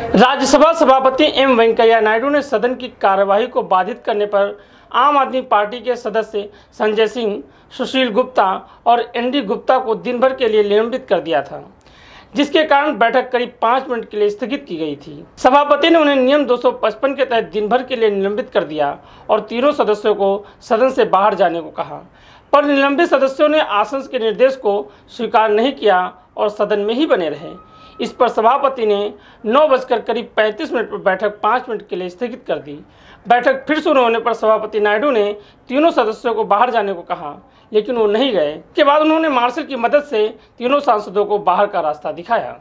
राज्यसभा सभापति एम वेंकैया नायडू ने सदन की कार्यवाही को बाधित करने पर आम आदमी पार्टी के सदस्य संजय सिंह सुशील गुप्ता और एनडी गुप्ता को दिन भर के लिए निलंबित कर दिया था जिसके कारण बैठक करीब पाँच मिनट के लिए स्थगित की गई थी सभापति ने उन्हें नियम 255 के तहत दिन भर के लिए निलंबित कर दिया और तीनों सदस्यों को सदन से बाहर जाने को कहा पर निलंबित सदस्यों ने आसन के निर्देश को स्वीकार नहीं किया और सदन में ही बने रहे इस पर सभापति ने नौ बजकर करीब 35 मिनट पर बैठक पाँच मिनट के लिए स्थगित कर दी बैठक फिर शुरू होने पर सभापति नायडू ने तीनों सदस्यों को बाहर जाने को कहा लेकिन वो नहीं गए के बाद उन्होंने मार्शल की मदद से तीनों सांसदों को बाहर का रास्ता दिखाया